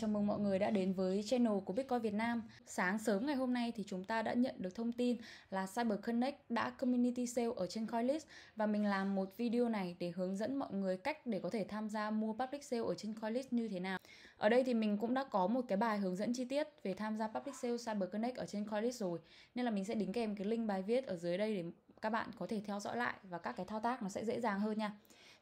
chào mừng mọi người đã đến với channel của Bitcoin Việt Nam. Sáng sớm ngày hôm nay thì chúng ta đã nhận được thông tin là CyberConnect đã community sale ở trên Coinlist và mình làm một video này để hướng dẫn mọi người cách để có thể tham gia mua public sale ở trên Coinlist như thế nào. Ở đây thì mình cũng đã có một cái bài hướng dẫn chi tiết về tham gia public sale CyberConnect ở trên Coinlist rồi. Nên là mình sẽ đính kèm cái link bài viết ở dưới đây để các bạn có thể theo dõi lại và các cái thao tác nó sẽ dễ dàng hơn nha.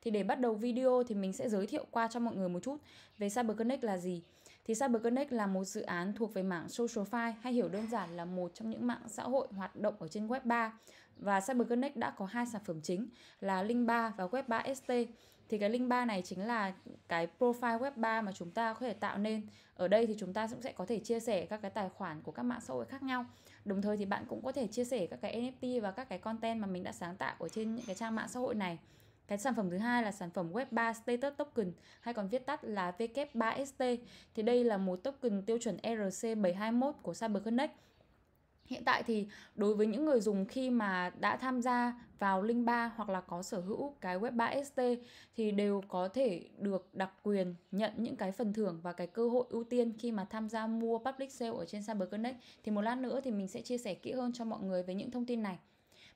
Thì để bắt đầu video thì mình sẽ giới thiệu qua cho mọi người một chút về CyberConnect là gì thì CyberConnect là một dự án thuộc về mảng SocialFi, hay hiểu đơn giản là một trong những mạng xã hội hoạt động ở trên Web 3 và CyberConnect đã có hai sản phẩm chính là Link 3 và Web 3 ST thì cái link 3 này chính là cái profile web 3 mà chúng ta có thể tạo nên ở đây thì chúng ta cũng sẽ có thể chia sẻ các cái tài khoản của các mạng xã hội khác nhau đồng thời thì bạn cũng có thể chia sẻ các cái NFT và các cái content mà mình đã sáng tạo ở trên những cái trang mạng xã hội này cái sản phẩm thứ hai là sản phẩm web 3 status token hay còn viết tắt là W3ST thì đây là một token tiêu chuẩn ERC721 của CyberConnect Hiện tại thì đối với những người dùng khi mà đã tham gia vào Link 3 hoặc là có sở hữu cái Web 3 ST thì đều có thể được đặc quyền nhận những cái phần thưởng và cái cơ hội ưu tiên khi mà tham gia mua public sale ở trên CyberConnect. Thì một lát nữa thì mình sẽ chia sẻ kỹ hơn cho mọi người về những thông tin này.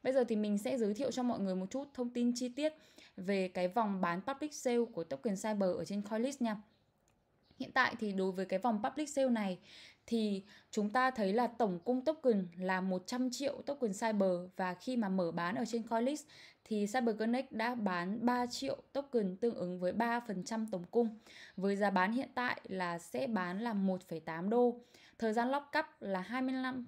Bây giờ thì mình sẽ giới thiệu cho mọi người một chút thông tin chi tiết về cái vòng bán public sale của token Cyber ở trên Coinlist nha. Hiện tại thì đối với cái vòng public sale này thì chúng ta thấy là tổng cung token là 100 triệu token Cyber và khi mà mở bán ở trên Coinlist thì cyberconnect đã bán 3 triệu token tương ứng với 3% tổng cung với giá bán hiện tại là sẽ bán là 1,8 đô. Thời gian lock up là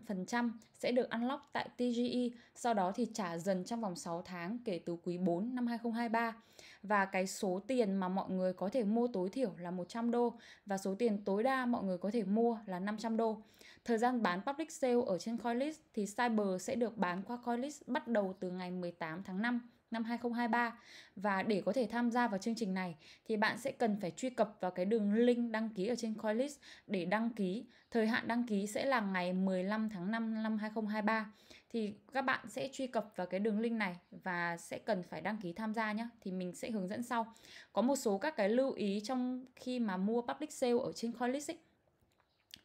25% sẽ được unlock tại TGE, sau đó thì trả dần trong vòng 6 tháng kể từ quý 4 năm 2023. Và cái số tiền mà mọi người có thể mua tối thiểu là 100 đô và số tiền tối đa mọi người có thể mua là 500 đô. Thời gian bán public sale ở trên Coinlist thì Cyber sẽ được bán qua Coinlist bắt đầu từ ngày 18 tháng 5 năm 2023 và để có thể tham gia vào chương trình này thì bạn sẽ cần phải truy cập vào cái đường link đăng ký ở trên Coilist để đăng ký. Thời hạn đăng ký sẽ là ngày 15 tháng 5 năm 2023. Thì các bạn sẽ truy cập vào cái đường link này và sẽ cần phải đăng ký tham gia nhé. Thì mình sẽ hướng dẫn sau. Có một số các cái lưu ý trong khi mà mua public sale ở trên Coilist ấy.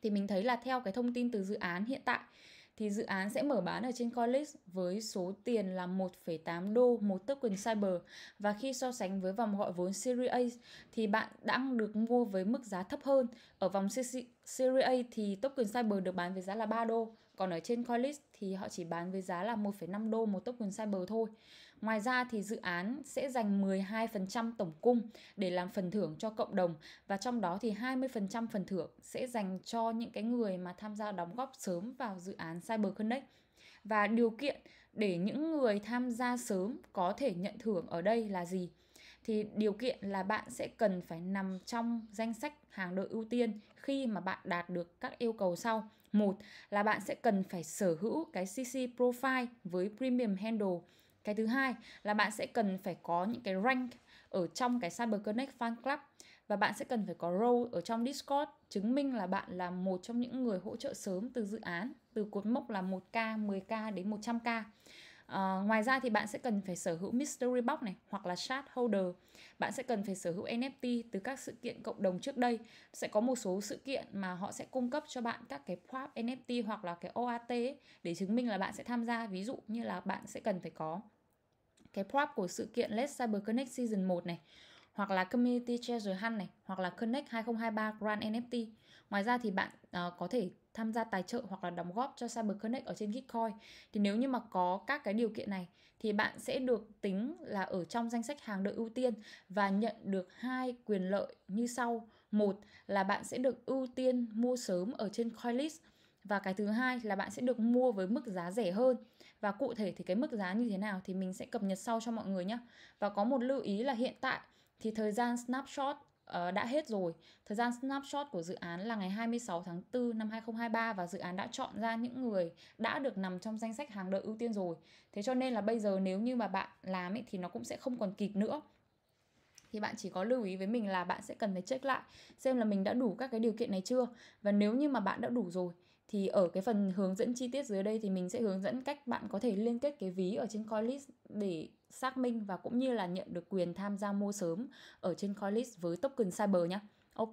Thì mình thấy là theo cái thông tin từ dự án hiện tại thì dự án sẽ mở bán ở trên Coinlist với số tiền là 1,8 đô một token cyber và khi so sánh với vòng gọi vốn Series A thì bạn đã được mua với mức giá thấp hơn. Ở vòng Series A thì token cyber được bán với giá là 3 đô, còn ở trên Coinlist thì họ chỉ bán với giá là 1,5 đô một token cyber thôi. Ngoài ra thì dự án sẽ dành 12% tổng cung để làm phần thưởng cho cộng đồng và trong đó thì 20% phần thưởng sẽ dành cho những cái người mà tham gia đóng góp sớm vào dự án Cyber Connect. Và điều kiện để những người tham gia sớm có thể nhận thưởng ở đây là gì? Thì điều kiện là bạn sẽ cần phải nằm trong danh sách hàng đội ưu tiên khi mà bạn đạt được các yêu cầu sau. Một là bạn sẽ cần phải sở hữu cái CC profile với premium handle cái thứ hai là bạn sẽ cần phải có những cái rank ở trong cái cyberconnect Connect Fan Club và bạn sẽ cần phải có role ở trong Discord chứng minh là bạn là một trong những người hỗ trợ sớm từ dự án từ cột mốc là 1k, 10k đến 100k. À, ờ, ngoài ra thì bạn sẽ cần phải sở hữu mystery box này hoặc là shard holder. Bạn sẽ cần phải sở hữu NFT từ các sự kiện cộng đồng trước đây. Sẽ có một số sự kiện mà họ sẽ cung cấp cho bạn các cái prop NFT hoặc là cái OAT ấy, để chứng minh là bạn sẽ tham gia. Ví dụ như là bạn sẽ cần phải có cái prop của sự kiện Let's Cyber Connect Season 1 này hoặc là Community Treasure Hunt này hoặc là Connect 2023 Grand NFT. Ngoài ra thì bạn uh, có thể tham gia tài trợ hoặc là đóng góp cho Cyber Connect ở trên Gitcoin. Thì nếu như mà có các cái điều kiện này thì bạn sẽ được tính là ở trong danh sách hàng đợi ưu tiên và nhận được hai quyền lợi như sau. Một là bạn sẽ được ưu tiên mua sớm ở trên Coinlist và cái thứ hai là bạn sẽ được mua với mức giá rẻ hơn và cụ thể thì cái mức giá như thế nào thì mình sẽ cập nhật sau cho mọi người nhé. Và có một lưu ý là hiện tại thì thời gian snapshot ờ, đã hết rồi. Thời gian snapshot của dự án là ngày 26 tháng 4 năm 2023 và dự án đã chọn ra những người đã được nằm trong danh sách hàng đợi ưu tiên rồi. Thế cho nên là bây giờ nếu như mà bạn làm ấy, thì nó cũng sẽ không còn kịp nữa thì bạn chỉ có lưu ý với mình là bạn sẽ cần phải check lại xem là mình đã đủ các cái điều kiện này chưa và nếu như mà bạn đã đủ rồi thì ở cái phần hướng dẫn chi tiết dưới đây thì mình sẽ hướng dẫn cách bạn có thể liên kết cái ví ở trên Coinlist để xác minh và cũng như là nhận được quyền tham gia mua sớm ở trên Coinlist với token Cyber nhé. Ok,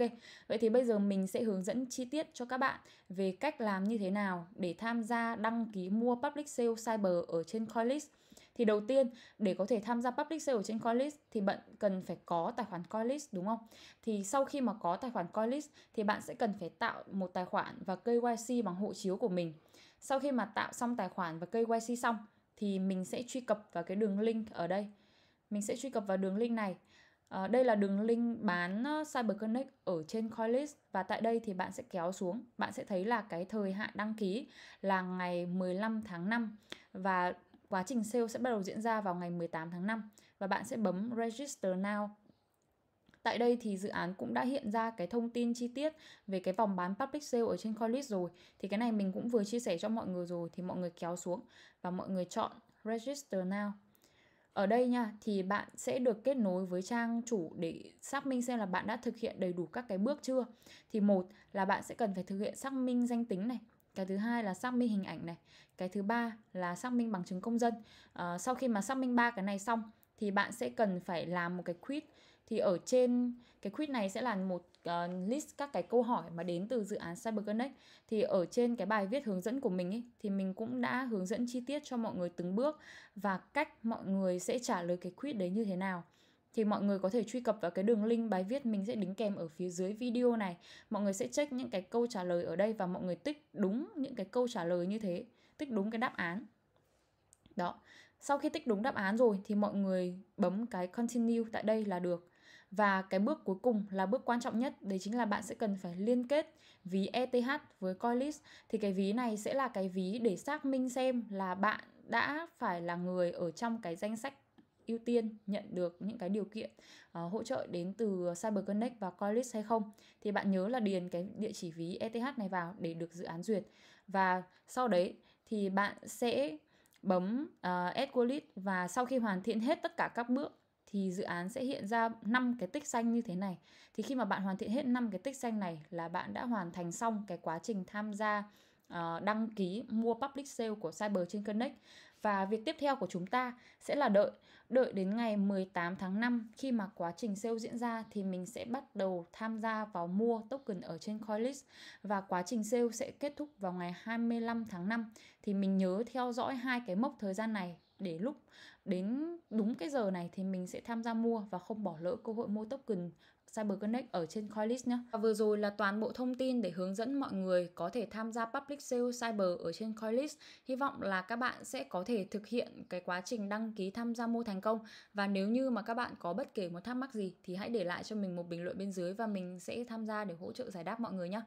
vậy thì bây giờ mình sẽ hướng dẫn chi tiết cho các bạn về cách làm như thế nào để tham gia đăng ký mua Public Sale Cyber ở trên Coinlist thì đầu tiên để có thể tham gia public sale trên Coinlist thì bạn cần phải có tài khoản Coinlist đúng không? Thì sau khi mà có tài khoản Coinlist thì bạn sẽ cần phải tạo một tài khoản và KYC bằng hộ chiếu của mình. Sau khi mà tạo xong tài khoản và KYC xong thì mình sẽ truy cập vào cái đường link ở đây. Mình sẽ truy cập vào đường link này. À, đây là đường link bán ờ, CyberConnect ở trên Coinlist và tại đây thì bạn sẽ kéo xuống, bạn sẽ thấy là cái thời hạn đăng ký là ngày 15 tháng 5 và Quá trình sale sẽ bắt đầu diễn ra vào ngày 18 tháng 5 và bạn sẽ bấm Register Now. Tại đây thì dự án cũng đã hiện ra cái thông tin chi tiết về cái vòng bán public sale ở trên Coinlist rồi. Thì cái này mình cũng vừa chia sẻ cho mọi người rồi thì mọi người kéo xuống và mọi người chọn Register Now. Ở đây nha thì bạn sẽ được kết nối với trang chủ để xác minh xem là bạn đã thực hiện đầy đủ các cái bước chưa. Thì một là bạn sẽ cần phải thực hiện xác minh danh tính này, cái thứ hai là xác minh hình ảnh này cái thứ ba là xác minh bằng chứng công dân à, sau khi mà xác minh ba cái này xong thì bạn sẽ cần phải làm một cái quiz thì ở trên cái quiz này sẽ là một uh, list các cái câu hỏi mà đến từ dự án cyberconnect. thì ở trên cái bài viết hướng dẫn của mình ấy, thì mình cũng đã hướng dẫn chi tiết cho mọi người từng bước và cách mọi người sẽ trả lời cái quiz đấy như thế nào thì mọi người có thể truy cập vào cái đường link bài viết mình sẽ đính kèm ở phía dưới video này. Mọi người sẽ check những cái câu trả lời ở đây và mọi người tích đúng những cái câu trả lời như thế, tích đúng cái đáp án. Đó. Sau khi tích đúng đáp án rồi thì mọi người bấm cái continue tại đây là được. Và cái bước cuối cùng là bước quan trọng nhất, đấy chính là bạn sẽ cần phải liên kết ví ETH với Coinlist. Thì cái ví này sẽ là cái ví để xác minh xem là bạn đã phải là người ở trong cái danh sách ưu tiên nhận được những cái điều kiện uh, hỗ trợ đến từ CyberConnect và Coilist hay không thì bạn nhớ là điền cái địa chỉ ví ETH này vào để được dự án duyệt và sau đấy thì bạn sẽ bấm uh, Add Coilist và sau khi hoàn thiện hết tất cả các bước thì dự án sẽ hiện ra 5 cái tích xanh như thế này. Thì khi mà bạn hoàn thiện hết 5 cái tích xanh này là bạn đã hoàn thành xong cái quá trình tham gia ờ, đăng ký mua public sale của Cyber trên Connect và việc tiếp theo của chúng ta sẽ là đợi, đợi đến ngày 18 tháng 5 khi mà quá trình sale diễn ra thì mình sẽ bắt đầu tham gia vào mua token ở trên Coinlist và quá trình sale sẽ kết thúc vào ngày 25 tháng 5 thì mình nhớ theo dõi hai cái mốc thời gian này để lúc đến đúng cái giờ này thì mình sẽ tham gia mua và không bỏ lỡ cơ hội mua token Cyber Connect ở trên Coinlist nhé. Và vừa rồi là toàn bộ thông tin để hướng dẫn mọi người có thể tham gia public sale cyber ở trên Coinlist. Hy vọng là các bạn sẽ có thể thực hiện cái quá trình đăng ký tham gia mua thành công và nếu như mà các bạn có bất kể một thắc mắc gì thì hãy để lại cho mình một bình luận bên dưới và mình sẽ tham gia để hỗ trợ giải đáp mọi người nhé.